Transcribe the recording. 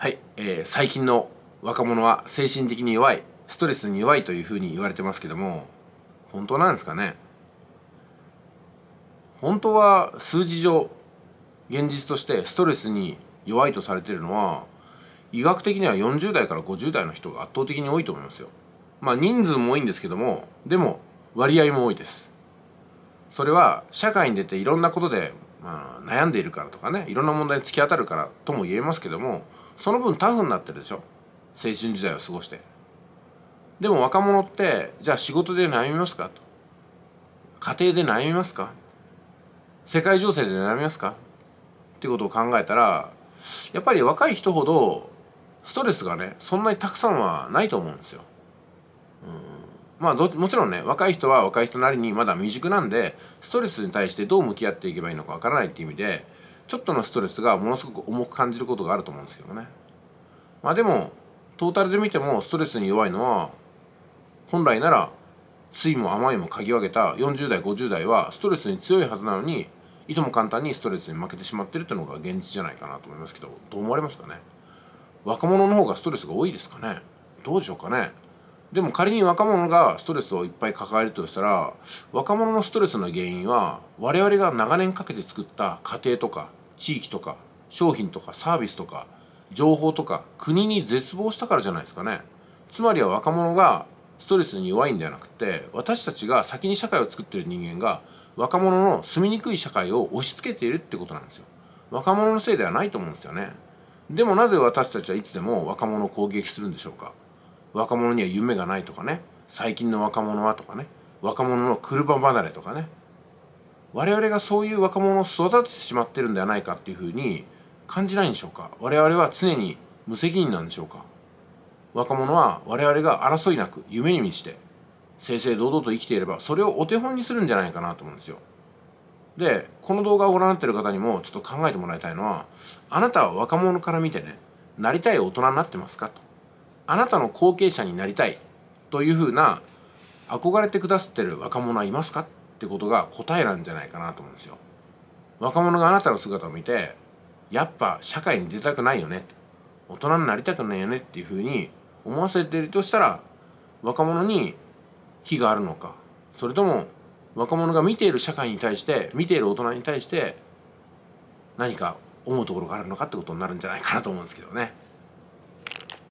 はい、えー、最近の若者は精神的に弱いストレスに弱いというふうに言われてますけども本当なんですかね本当は数字上現実としてストレスに弱いとされてるのは医学的には40代から50代の人が圧倒的に多いと思いますよまあ人数も多いんですけどもでも割合も多いですそれは社会に出ていろんなことでまあ、悩んでいるからとかねいろんな問題に突き当たるからとも言えますけどもその分タフになってるでしょ青春時代を過ごしてでも若者ってじゃあ仕事で悩みますかと家庭で悩みますか世界情勢で悩みますかっていうことを考えたらやっぱり若い人ほどストレスがねそんなにたくさんはないと思うんですよまあもちろんね若い人は若い人なりにまだ未熟なんでストレスに対してどう向き合っていけばいいのかわからないっていう意味でちょっとのストレスがものすごく重く感じることがあると思うんですけどねまあでもトータルで見てもストレスに弱いのは本来なら酸いも甘いも嗅ぎ分けた40代50代はストレスに強いはずなのにいとも簡単にストレスに負けてしまってるっていうのが現実じゃないかなと思いますけどどう思われますかね若者の方がストレスが多いですかねどうでしょうかねでも仮に若者がストレスをいっぱい抱えるとしたら若者のストレスの原因は我々が長年かけて作った家庭とか地域とか商品とかサービスとか情報とか国に絶望したからじゃないですかねつまりは若者がストレスに弱いんではなくて私たちが先に社会を作ってる人間が若者の住みにくい社会を押し付けているってことなんですよ若者のせいではないと思うんですよねでもなぜ私たちはいつでも若者を攻撃するんでしょうか若者には夢がないとかね最近の若者はとかね若者の車離れとかね我々がそういう若者を育ててしまってるんではないかっていうふうに感じないんでしょうか我々は常に無責任なんでしょうか若者は我々が争いなく夢に満ちて正々堂々と生きていればそれをお手本にするんじゃないかなと思うんですよでこの動画をご覧になってる方にもちょっと考えてもらいたいのはあなたは若者から見てねなりたい大人になってますかとあなたの後継者になりたいというふうな憧れてくださってる若者はいますかってことが答えなんじゃないかなと思うんですよ。若者があなたの姿を見てやっぱ社会に出たくないよね大人になりたくないよねっていうふうに思わせてるとしたら若者に非があるのかそれとも若者が見ている社会に対して見ている大人に対して何か思うところがあるのかってことになるんじゃないかなと思うんですけどね。